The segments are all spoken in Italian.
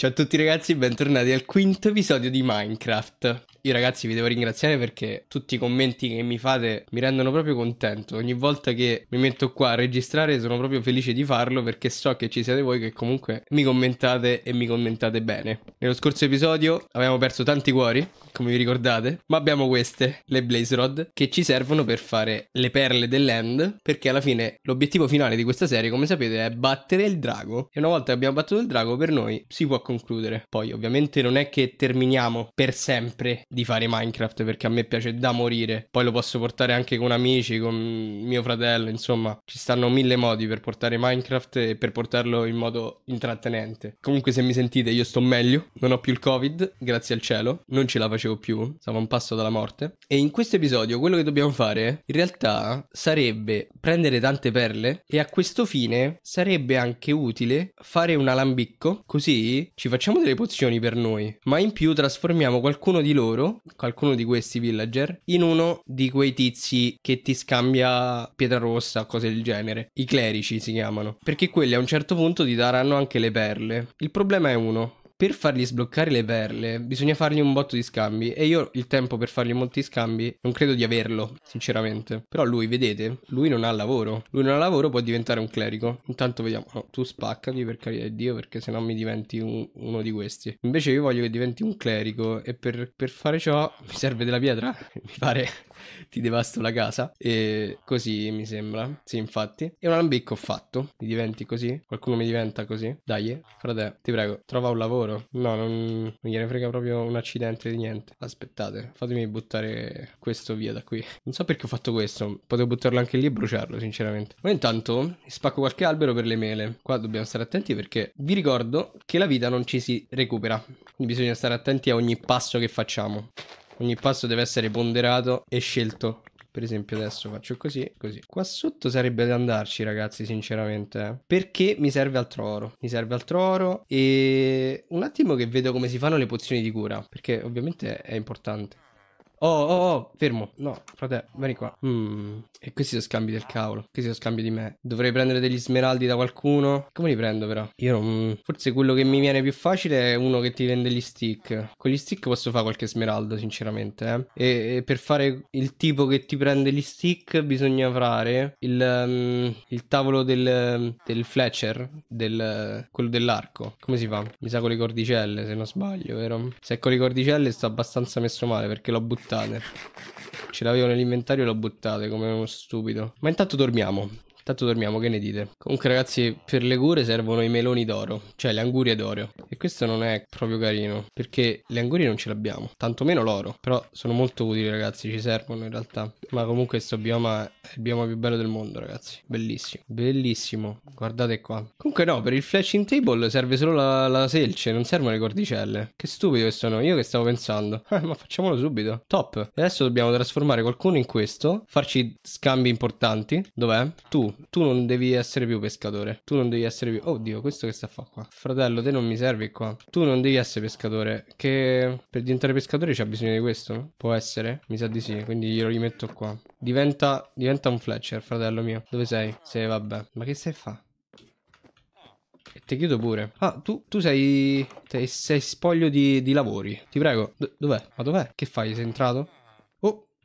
Ciao a tutti ragazzi, bentornati al quinto episodio di Minecraft. Io ragazzi vi devo ringraziare perché tutti i commenti che mi fate mi rendono proprio contento. Ogni volta che mi metto qua a registrare sono proprio felice di farlo perché so che ci siete voi che comunque mi commentate e mi commentate bene. Nello scorso episodio abbiamo perso tanti cuori, come vi ricordate, ma abbiamo queste, le Blaze Rod, che ci servono per fare le perle dell'End perché alla fine l'obiettivo finale di questa serie, come sapete, è battere il drago. E una volta che abbiamo battuto il drago per noi si può concludere. Poi ovviamente non è che terminiamo per sempre di fare Minecraft perché a me piace da morire. Poi lo posso portare anche con amici, con mio fratello, insomma, ci stanno mille modi per portare Minecraft e per portarlo in modo intrattenente. Comunque se mi sentite io sto meglio, non ho più il Covid, grazie al cielo, non ce la facevo più, stavo un passo dalla morte. E in questo episodio quello che dobbiamo fare in realtà sarebbe prendere tante perle e a questo fine sarebbe anche utile fare un alambicco, così ci facciamo delle pozioni per noi, ma in più trasformiamo qualcuno di loro, qualcuno di questi villager, in uno di quei tizi che ti scambia pietra rossa, cose del genere. I clerici si chiamano, perché quelli a un certo punto ti daranno anche le perle. Il problema è uno, per fargli sbloccare le perle bisogna fargli un botto di scambi e io il tempo per fargli molti scambi non credo di averlo, sinceramente. Però lui, vedete, lui non ha lavoro. Lui non ha lavoro, può diventare un clerico. Intanto vediamo, no, tu spaccati per carità di Dio perché sennò mi diventi un, uno di questi. Invece io voglio che diventi un clerico e per, per fare ciò mi serve della pietra, mi pare ti devasto la casa. E così mi sembra. Sì, infatti. E un alambicco ho fatto. Mi diventi così? Qualcuno mi diventa così? Dai, frate, ti prego, trova un lavoro. No, non, non gliene frega proprio un accidente di niente. Aspettate, fatemi buttare questo via da qui. Non so perché ho fatto questo. Potevo buttarlo anche lì e bruciarlo, sinceramente. Ma intanto spacco qualche albero per le mele. Qua dobbiamo stare attenti perché vi ricordo che la vita non ci si recupera. Quindi bisogna stare attenti a ogni passo che facciamo. Ogni passo deve essere ponderato e scelto. Per esempio adesso faccio così, così. Qua sotto sarebbe da andarci ragazzi sinceramente. Eh. Perché mi serve altro oro. Mi serve altro oro e un attimo che vedo come si fanno le pozioni di cura. Perché ovviamente è importante. Oh, oh, oh, fermo. No, frate, vieni qua. Mm. E questi sono scambi del cavolo. Questi sono scambi di me. Dovrei prendere degli smeraldi da qualcuno. Come li prendo, però? Io non. Forse quello che mi viene più facile è uno che ti vende gli stick. Con gli stick posso fare qualche smeraldo, sinceramente. Eh? E, e, per fare il tipo che ti prende gli stick, bisogna fare il, um, il tavolo del, del Fletcher. Del, quello dell'arco. Come si fa? Mi sa con le cordicelle, se non sbaglio, vero? Se è con le cordicelle sto abbastanza messo male perché l'ho buttato buttate. Ce l'avevo nell'inventario e l'ho buttate come uno stupido. Ma intanto dormiamo. Intanto dormiamo, che ne dite? Comunque ragazzi, per le cure servono i meloni d'oro, cioè le angurie d'oro questo non è proprio carino, perché le angurie non ce l'abbiamo, tantomeno l'oro, però sono molto utili ragazzi, ci servono in realtà. Ma comunque questo bioma è il bioma più bello del mondo ragazzi, bellissimo, bellissimo, guardate qua. Comunque no, per il flashing table serve solo la, la selce, non servono le cordicelle. Che stupido che sono, io che stavo pensando. Eh, ma facciamolo subito, top. Adesso dobbiamo trasformare qualcuno in questo, farci scambi importanti. Dov'è? Tu, tu non devi essere più pescatore, tu non devi essere più... Oddio, questo che sta a fare qua? Fratello, te non mi servi che qua. Tu non devi essere pescatore. Che per diventare pescatore c'è bisogno di questo? Può essere? Mi sa di sì, quindi glielo rimetto qua. Diventa, diventa un Fletcher, fratello mio. Dove sei? Sei, vabbè. Ma che stai a fa? E te chiudo pure. Ah, tu, tu sei, sei, sei spoglio di, di lavori. Ti prego. dov'è? Ma dov'è? Che fai? Sei entrato?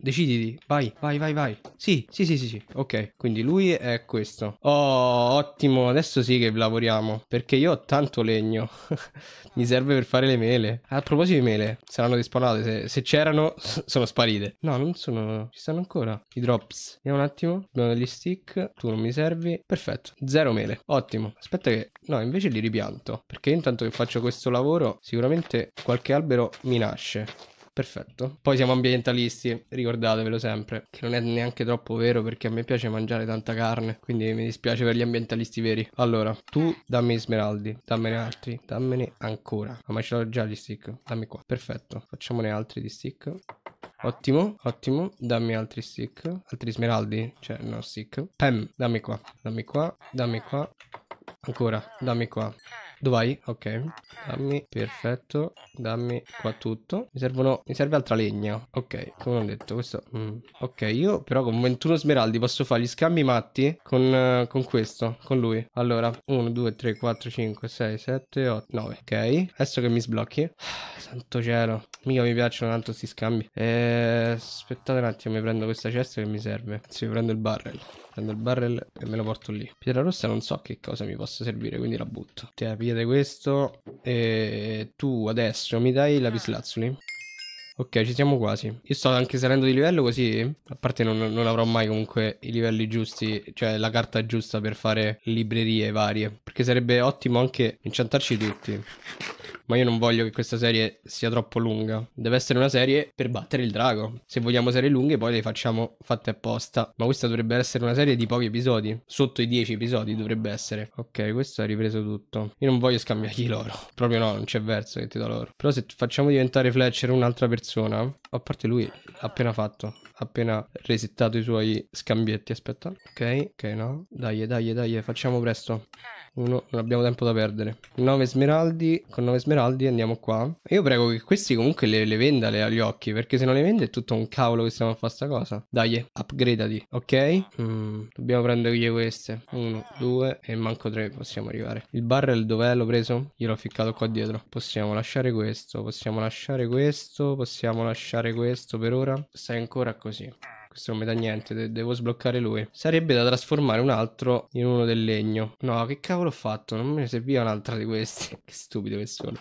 Deciditi, vai, vai, vai, vai. Sì, sì, sì, sì, sì. Ok, quindi lui è questo. Oh, ottimo, adesso sì che lavoriamo, perché io ho tanto legno. Mi serve per fare le mele. A proposito di mele, saranno despawnate, se, se c'erano sono sparite. No, non sono, ci stanno ancora. I drops. Vediamo un attimo, abbiamo degli stick, tu non mi servi. Perfetto, zero mele, ottimo. Aspetta che, no, invece li ripianto, perché intanto che faccio questo lavoro, sicuramente qualche albero mi nasce. Perfetto. Poi siamo ambientalisti, ricordatevelo sempre, che non è neanche troppo vero perché a me piace mangiare tanta carne, quindi mi dispiace per gli ambientalisti veri. Allora, tu dammi smeraldi, dammene altri, dammene ancora. Ah, ma ce l'ho già gli stick, dammi qua. Perfetto, facciamone altri di stick. Ottimo, ottimo. Dammi altri stick. Altri smeraldi? Cioè, no, stick. Pam, dammi qua. Dammi qua. Dammi qua. Ancora, dammi qua. Dov'hai? Ok. Dammi, perfetto. Dammi qua tutto. Mi servono, mi serve altra legna. Ok, come ho detto, questo... Mm. Ok, io però con 21 smeraldi posso fare gli scambi matti con, uh, con questo, con lui. Allora, 1, 2, 3, 4, 5, 6, 7, 8, 9. Ok, adesso che mi sblocchi. Santo cielo. Mica mi piacciono tanto questi scambi. Eh, aspettate un attimo, mi prendo questa cesta che mi serve. Anzi, prendo il barrel. Prendo il barrel e me lo porto lì. Pietra rossa non so che cosa mi possa servire, quindi la butto. Ti apriete questo. E tu adesso mi dai la pislazzuli. Ok, ci siamo quasi. Io sto anche salendo di livello così. A parte non, non, avrò mai comunque i livelli giusti, cioè la carta giusta per fare librerie varie. Perché sarebbe ottimo anche incantarci tutti ma io non voglio che questa serie sia troppo lunga. Deve essere una serie per battere il drago. Se vogliamo serie lunghe, poi le facciamo fatte apposta. Ma questa dovrebbe essere una serie di pochi episodi. Sotto i 10 episodi dovrebbe essere. Ok, questo ha ripreso tutto. Io non voglio scambiargli loro. Proprio no, non c'è verso che ti do loro. Però se facciamo diventare Fletcher un'altra persona, a parte lui, appena fatto, appena resettato i suoi scambietti. Aspetta. Ok, ok, no. Dai, dai, dai, facciamo presto. Ah. 1, non abbiamo tempo da perdere. 9 smeraldi, con 9 smeraldi andiamo qua. Io prego che questi comunque le, le venda le, agli occhi, perché se non le vende è tutto un cavolo che stiamo a fare sta cosa. Dai, upgradeati, ok? Mm, dobbiamo prendergli queste. 1, 2 e manco 3 possiamo arrivare. Il barrel dov'è? L'ho preso? Gliel'ho ficcato qua dietro. Possiamo lasciare questo, possiamo lasciare questo, possiamo lasciare questo per ora. Stai ancora così questo non mi dà niente, de- devo sbloccare lui. Sarebbe da trasformare un altro in uno del legno. No, che cavolo ho fatto? Non me ne serviva un'altra di queste. che stupido che sono.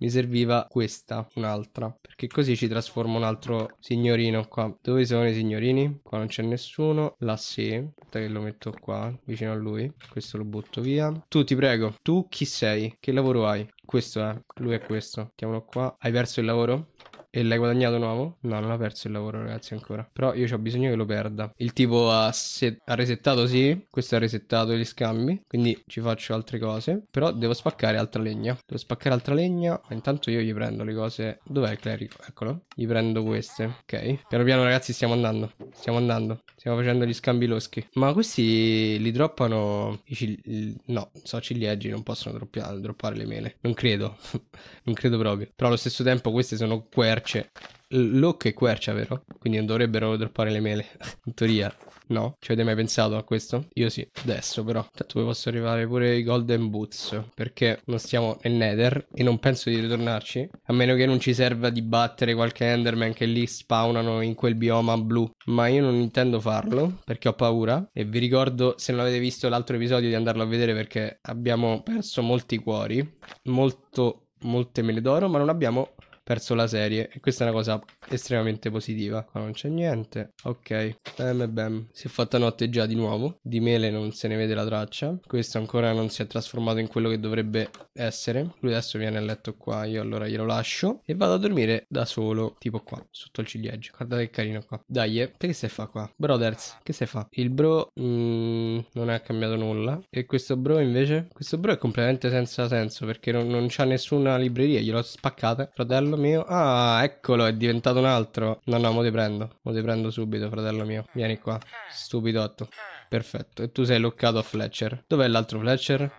Mi serviva questa, un'altra. Perché così ci trasformo un altro signorino qua. Dove sono i signorini? Qua non c'è nessuno. Là sì. Aspetta che lo metto qua, vicino a lui. Questo lo butto via. Tu ti prego, tu chi sei? Che lavoro hai? Questo è, eh. lui è questo. Mettiamolo qua. Hai perso il lavoro? E l'hai guadagnato nuovo? No, non ha perso il lavoro, ragazzi, ancora. Però io ho bisogno che lo perda. Il tipo ha, set- ha resettato, sì. Questo ha resettato gli scambi. Quindi ci faccio altre cose. Però devo spaccare altra legna. Devo spaccare altra legna. Ma intanto io gli prendo le cose. Dov'è il clerico? Eccolo. Gli prendo queste. Ok. Piano piano, ragazzi, stiamo andando. Stiamo andando. Stiamo facendo gli scambi loschi. Ma questi li droppano. I cil- no, so ciliegi. Non possono droppia- droppare le mele. Non credo. non credo proprio. Però allo stesso tempo, queste sono querce querce. Look e quercia, vero? Quindi non dovrebbero droppare le mele. In teoria, no? Ci avete mai pensato a questo? Io sì, adesso però. Tanto vi posso arrivare pure i Golden Boots. Perché non stiamo nel Nether e non penso di ritornarci. A meno che non ci serva di battere qualche Enderman che lì spawnano in quel bioma blu. Ma io non intendo farlo perché ho paura. E vi ricordo, se non avete visto l'altro episodio, di andarlo a vedere perché abbiamo perso molti cuori. Molto, molte mele d'oro, ma non abbiamo perso la serie e questa è una cosa estremamente positiva. Qua non c'è niente. Ok, bam bam. Si è fatta notte già di nuovo. Di mele non se ne vede la traccia. Questo ancora non si è trasformato in quello che dovrebbe essere. Lui adesso viene a letto qua, io allora glielo lascio e vado a dormire da solo, tipo qua, sotto il ciliegio. Guardate che carino qua. Dai, eh. che stai fa qua? Brothers, che stai fa? Il bro mm, non ha cambiato nulla. E questo bro invece? Questo bro è completamente senza senso perché non, non c'ha nessuna libreria, gliel'ho spaccata, fratello fratello mio. Ah, eccolo, è diventato un altro. No, no, mo ti prendo. Mo ti prendo subito, fratello mio. Vieni qua. Stupidotto. Perfetto. E tu sei loccato a Fletcher. Dov'è l'altro Fletcher?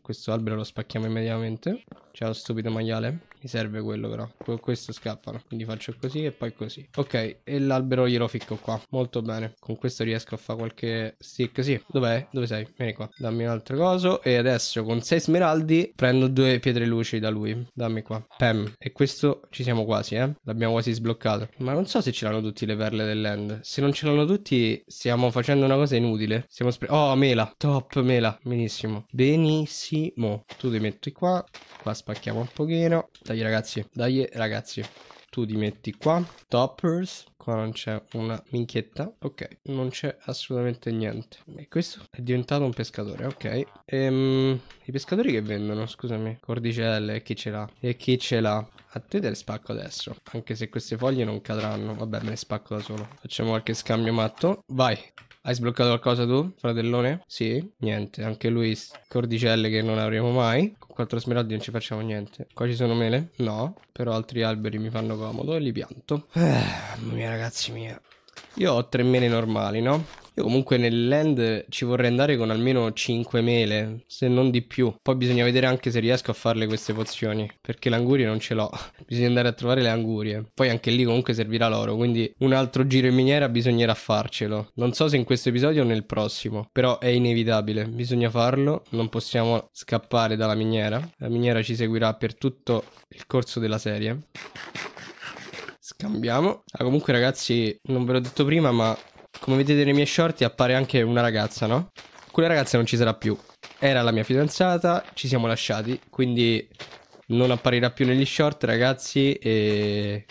Questo albero lo spacchiamo immediatamente. Ciao, stupido maiale. Mi serve quello però. Con questo scappano. Quindi faccio così e poi così. Ok, e l'albero glielo ficco qua. Molto bene. Con questo riesco a fare qualche stick. Sì, dov'è? Dove sei? Vieni qua. Dammi un altro coso. E adesso con sei smeraldi prendo due pietre luci da lui. Dammi qua. Pam. E questo ci siamo quasi, eh. L'abbiamo quasi sbloccato. Ma non so se ce l'hanno tutti le perle dell'end. Se non ce l'hanno tutti, stiamo facendo una cosa inutile. Stiamo spre... Oh, mela. Top mela. Benissimo. Benissimo. Tu ti metti qua. Qua spacchiamo un pochino. Tagliamo dai ragazzi, dai ragazzi. Tu ti metti qua, toppers, qua non c'è una minchietta, ok, non c'è assolutamente niente. E questo è diventato un pescatore, ok. Ehm, I pescatori che vendono, scusami, cordicelle, chi ce l'ha? E chi ce l'ha? A te te le spacco adesso, anche se queste foglie non cadranno, vabbè me le spacco da solo. Facciamo qualche scambio matto, vai. Hai sbloccato qualcosa tu, fratellone? Sì, niente, anche lui cordicelle che non avremo mai. Con quattro smeraldi non ci facciamo niente. Qua ci sono mele? No, però altri alberi mi fanno comodo e li pianto. Eh, mamma mia ragazzi mia. Io ho tre mele normali, no? Io comunque land ci vorrei andare con almeno 5 mele, se non di più. Poi bisogna vedere anche se riesco a farle queste pozioni, perché l'anguria non ce l'ho. bisogna andare a trovare le angurie. Poi anche lì comunque servirà l'oro, quindi un altro giro in miniera bisognerà farcelo. Non so se in questo episodio o nel prossimo, però è inevitabile. Bisogna farlo, non possiamo scappare dalla miniera. La miniera ci seguirà per tutto il corso della serie. Scambiamo. Ah, comunque ragazzi, non ve l'ho detto prima, ma come vedete nei miei short appare anche una ragazza, no? Quella ragazza non ci sarà più. Era la mia fidanzata, ci siamo lasciati, quindi non apparirà più negli short, ragazzi, e...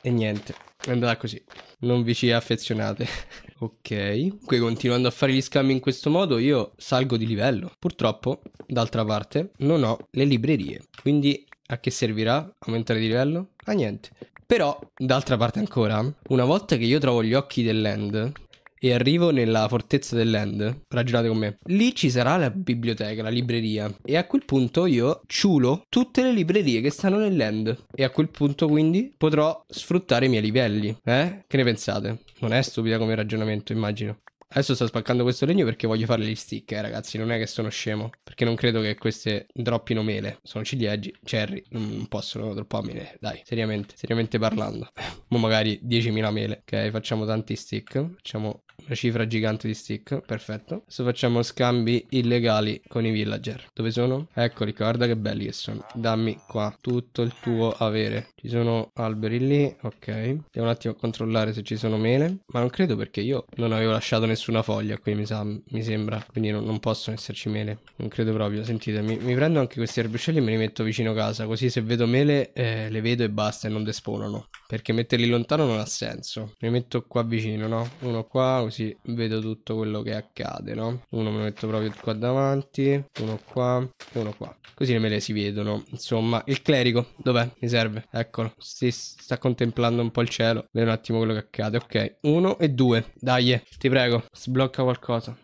E niente, è andata così. Non vi ci affezionate. ok. Comunque continuando a fare gli scambi in questo modo io salgo di livello. Purtroppo, d'altra parte, non ho le librerie. Quindi a che servirà aumentare di livello? A niente. Però, d'altra parte ancora, una volta che io trovo gli occhi dell'end e arrivo nella fortezza dell'end, ragionate con me, lì ci sarà la biblioteca, la libreria. E a quel punto io ciulo tutte le librerie che stanno nell'end. E a quel punto quindi potrò sfruttare i miei livelli. Eh? Che ne pensate? Non è stupida come ragionamento, immagino. Adesso sto spaccando questo legno perché voglio fare gli stick, eh, ragazzi. Non è che sono scemo. Perché non credo che queste droppino mele. Sono ciliegie, cherry. Non possono droppare mele. Dai, seriamente, seriamente parlando. Mo magari 10.000 mele. Ok, facciamo tanti stick. Facciamo una cifra gigante di stick. Perfetto. Adesso facciamo scambi illegali con i villager. Dove sono? Eccoli guarda che belli che sono. Dammi qua tutto il tuo avere. Ci sono alberi lì. Ok. Andiamo un attimo a controllare se ci sono mele. Ma non credo perché io non avevo lasciato nessuno nessuna foglia qui, mi, sa, mi sembra. Quindi non, non, possono esserci mele. Non credo proprio. Sentite, mi, mi prendo anche questi arbuscelli e me li metto vicino casa. Così se vedo mele eh, le vedo e basta e non desponano. Perché metterli lontano non ha senso. Me li metto qua vicino, no? Uno qua, così vedo tutto quello che accade, no? Uno me lo metto proprio qua davanti. Uno qua uno qua. Così le mele si vedono. Insomma, il clerico, dov'è? Mi serve. Eccolo. Si sta contemplando un po' il cielo. Vedo un attimo quello che accade. Ok, uno e due. Dai, eh, ti prego. Sblocca qualcosa.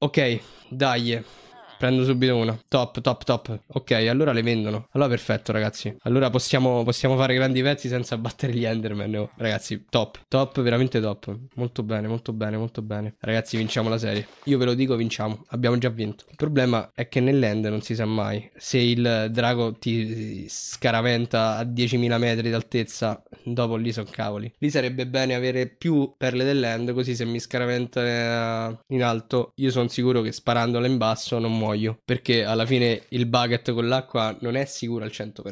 Ok, dai. Prendo subito una. Top, top, top. Ok, allora le vendono. Allora perfetto, ragazzi. Allora possiamo, possiamo fare grandi pezzi senza battere gli Enderman. Oh. Ragazzi, top. Top, veramente top. Molto bene, molto bene, molto bene. Ragazzi, vinciamo la serie. Io ve lo dico, vinciamo. Abbiamo già vinto. Il problema è che nell'end non si sa mai. Se il drago ti scaraventa a 10.000 metri d'altezza, dopo lì sono cavoli. Lì sarebbe bene avere più perle dell'end, così se mi scaraventa in alto, io sono sicuro che sparandola in basso non muoio muoio. Perché alla fine il bucket con l'acqua non è sicuro al 100%.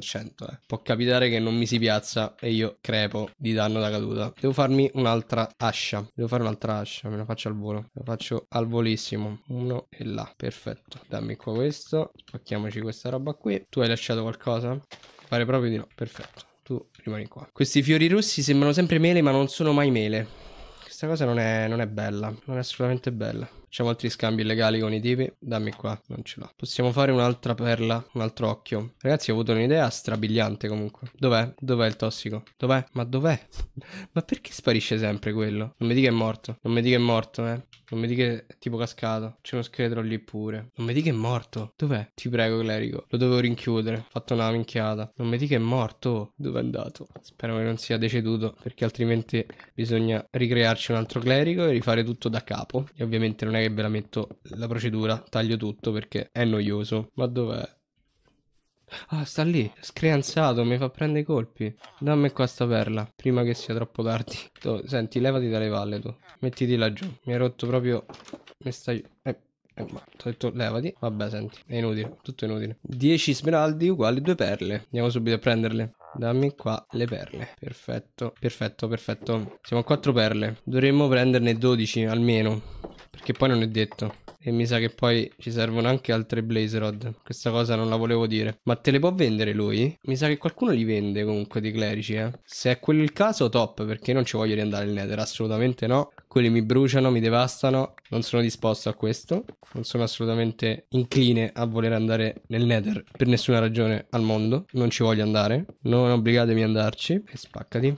Eh. Può capitare che non mi si piazza e io crepo di danno da caduta. Devo farmi un'altra ascia. Devo fare un'altra ascia. Me la faccio al volo. Me la faccio al volissimo. Uno e là. Perfetto. Dammi qua questo. Spacchiamoci questa roba qui. Tu hai lasciato qualcosa? Pare proprio di no. Perfetto. Tu rimani qua. Questi fiori rossi sembrano sempre mele, ma non sono mai mele. Questa cosa non è, non è bella. Non è assolutamente bella. Facciamo altri scambi illegali con i tipi. Dammi qua, non ce l'ho. Possiamo fare un'altra perla, un altro occhio. Ragazzi, ho avuto un'idea strabiliante comunque. Dov'è? Dov'è il tossico? Dov'è? Ma dov'è? Ma perché sparisce sempre quello? Non mi dica è morto. Non mi dica è morto, eh. Non mi dica è tipo cascato. C'è uno scheletro lì pure. Non mi dica è morto. Dov'è? Ti prego, clerico. Lo dovevo rinchiudere. Ho fatto una minchiata. Non mi dica è morto. Dove è andato? Spero che non sia deceduto. Perché altrimenti bisogna ricrearci un altro clerico e rifare tutto da capo. E ovviamente non è è che ve la metto la procedura, taglio tutto perché è noioso. Ma dov'è? Ah, sta lì, screanzato, mi fa prendere i colpi. Dammi qua sta perla, prima che sia troppo tardi. Tu, senti, levati dalle valle tu, mettiti laggiù. Mi hai rotto proprio... Mi stai... Eh. Eh, ma ho detto levati. Vabbè, senti, è inutile, tutto inutile. 10 smeraldi uguali due perle. Andiamo subito a prenderle. Dammi qua le perle. Perfetto, perfetto, perfetto. Siamo a 4 perle. Dovremmo prenderne 12 almeno. Perché poi non è detto. E mi sa che poi ci servono anche altre Blazerod. Questa cosa non la volevo dire. Ma te le può vendere lui? Mi sa che qualcuno li vende comunque dei clerici, eh. Se è quello il caso, top, perché non ci voglio riandare il Nether, assolutamente no. Quelli mi bruciano, mi devastano, non sono disposto a questo. Non sono assolutamente incline a voler andare nel Nether per nessuna ragione al mondo. Non ci voglio andare. Non obbligatemi ad andarci. E spaccati.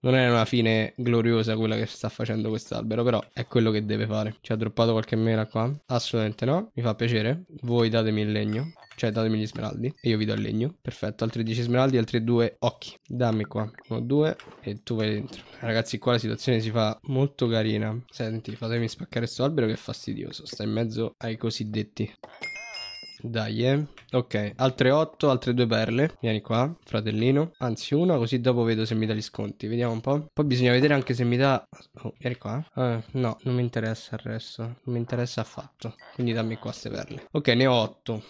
Non è una fine gloriosa quella che sta facendo quest'albero, però è quello che deve fare. Ci ha droppato qualche mela qua? Assolutamente no. Mi fa piacere. Voi datemi il legno. Cioè datemi gli smeraldi e io vi do il legno. Perfetto, altri 10 smeraldi, altri 2 occhi. Dammi qua, uno, due e tu vai dentro. Ragazzi qua la situazione si fa molto carina. Senti, fatemi spaccare questo albero che è fastidioso. Sta in mezzo ai cosiddetti. Dai, eh. Ok, altre 8, altre due perle. Vieni qua, fratellino. Anzi, una, così dopo vedo se mi dà gli sconti. Vediamo un po'. Poi bisogna vedere anche se mi dà... Oh, vieni qua. Eh, no, non mi interessa il resto. Non mi interessa affatto. Quindi dammi qua queste perle. Ok, ne ho 8.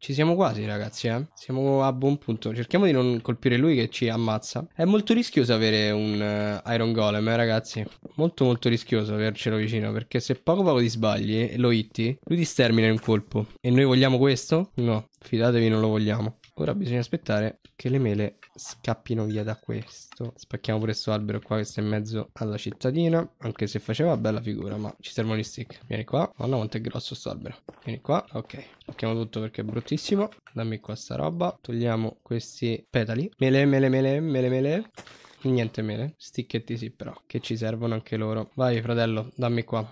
Ci siamo quasi, ragazzi. Eh? Siamo a buon punto. Cerchiamo di non colpire lui che ci ammazza. È molto rischioso avere un uh, Iron Golem, eh, ragazzi. Molto, molto rischioso avercelo vicino. Perché se poco poco ti sbagli e lo hitti, lui ti stermina in colpo. E noi vogliamo questo? No, fidatevi, non lo vogliamo. Ora bisogna aspettare che le mele scappino via da questo. Spacchiamo pure questo albero qua che sta in mezzo alla cittadina. Anche se faceva bella figura, ma ci servono gli stick. Vieni qua. Guarda quanto è grosso questo albero. Vieni qua. Ok. Spacchiamo tutto perché è bruttissimo. Dammi qua sta roba. Togliamo questi petali. Mele, mele, mele, mele, mele. Niente mele. Sticchetti sì però, che ci servono anche loro. Vai fratello, dammi qua.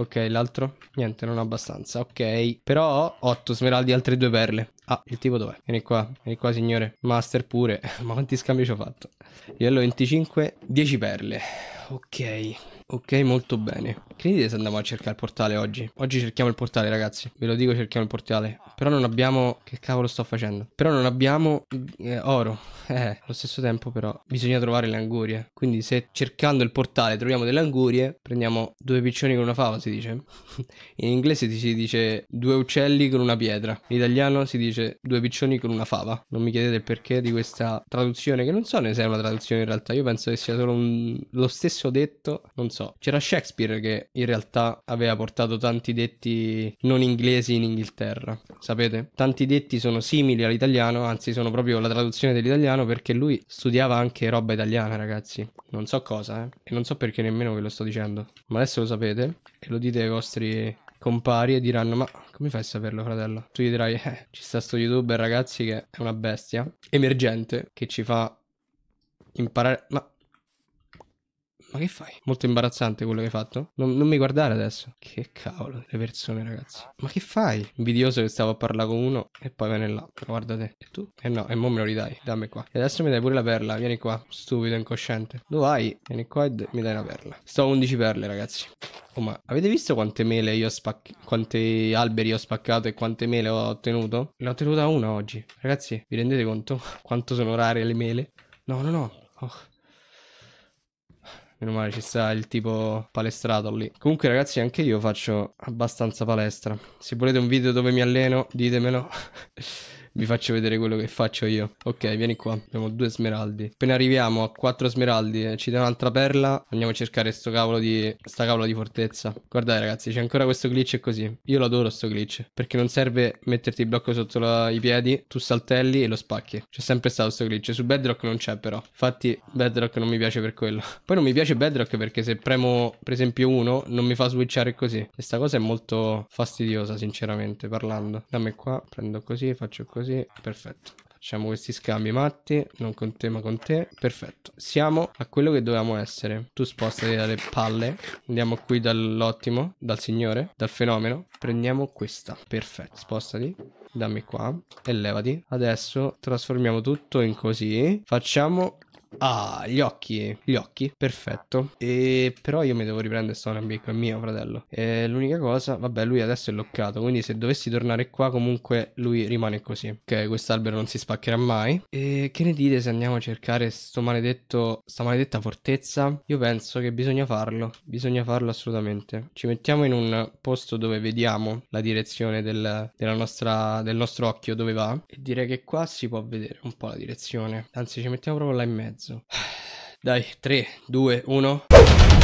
Ok, l'altro? Niente, non abbastanza. Ok, però 8 smeraldi, e altre due perle. Ah, il tipo dov'è? Vieni qua, vieni qua signore. Master pure. Ma quanti scambi ci ho fatto? Livello 25, 10 perle. Ok. Ok, molto bene. Che ne dite se andiamo a cercare il portale oggi? Oggi cerchiamo il portale, ragazzi. Ve lo dico, cerchiamo il portale. Però non abbiamo... Che cavolo sto facendo? Però non abbiamo eh, oro. Eh, allo stesso tempo però bisogna trovare le angurie. Quindi se cercando il portale troviamo delle angurie, prendiamo due piccioni con una fava, si dice. In inglese si dice due uccelli con una pietra. In italiano si dice due piccioni con una fava. Non mi chiedete il perché di questa traduzione, che non so se è una traduzione in realtà. Io penso che sia solo un... lo stesso detto, non so so. C'era Shakespeare che in realtà aveva portato tanti detti non inglesi in Inghilterra, sapete? Tanti detti sono simili all'italiano, anzi sono proprio la traduzione dell'italiano perché lui studiava anche roba italiana, ragazzi. Non so cosa, eh. E non so perché nemmeno ve lo sto dicendo. Ma adesso lo sapete e lo dite ai vostri compari e diranno ma come fai a saperlo fratello? Tu gli dirai eh, ci sta sto youtuber ragazzi che è una bestia emergente che ci fa imparare ma ma che fai? Molto imbarazzante quello che hai fatto. Non, non mi guardare adesso. Che cavolo, le persone, ragazzi. Ma che fai? Invidioso che stavo a parlare con uno e poi viene là. Guarda te. E tu? Eh no, e mo me lo ridai. Dammi qua. E adesso mi dai pure la perla. Vieni qua, stupido, incosciente. Dove vai? Vieni qua e mi dai una perla. Sto a 11 perle, ragazzi. Oh, ma avete visto quante mele io ho spaccato? Quanti alberi ho spaccato e quante mele ho ottenuto? Ne ho ottenuta una oggi. Ragazzi, vi rendete conto quanto sono rare le mele? No, no, no. Oh. Meno male ci sta il tipo palestrato lì. Comunque ragazzi anche io faccio abbastanza palestra. Se volete un video dove mi alleno ditemelo. vi faccio vedere quello che faccio io. Ok, vieni qua. Abbiamo due smeraldi. Appena arriviamo a quattro smeraldi eh, ci dà un'altra perla, andiamo a cercare sto cavolo di, sta cavolo di fortezza. Guardate ragazzi, c'è ancora questo glitch così. Io lo adoro sto glitch, perché non serve metterti il blocco sotto la... i piedi, tu saltelli e lo spacchi. C'è sempre stato sto glitch. Su Bedrock non c'è però. Infatti Bedrock non mi piace per quello. Poi non mi piace Bedrock perché se premo per esempio uno non mi fa switchare così. Questa cosa è molto fastidiosa sinceramente parlando. Dammi qua, prendo così, faccio così così, perfetto. Facciamo questi scambi matti, non con te ma con te. Perfetto. Siamo a quello che dovevamo essere. Tu spostati dalle palle. Andiamo qui dall'ottimo, dal signore, dal fenomeno. Prendiamo questa. Perfetto. Spostati. Dammi qua e levati. Adesso trasformiamo tutto in così. Facciamo Ah, gli occhi, gli occhi, perfetto. E però io mi devo riprendere Stonenbeak, è mio fratello. E l'unica cosa, vabbè, lui adesso è loccato, quindi se dovessi tornare qua comunque lui rimane così. Ok, quest'albero non si spaccherà mai. E che ne dite se andiamo a cercare sto maledetto, sta maledetta fortezza? Io penso che bisogna farlo, bisogna farlo assolutamente. Ci mettiamo in un posto dove vediamo la direzione del, nostra, del nostro occhio dove va e direi che qua si può vedere un po' la direzione. Anzi, ci mettiamo proprio là in mezzo mezzo. Dai, 3, 2, 1.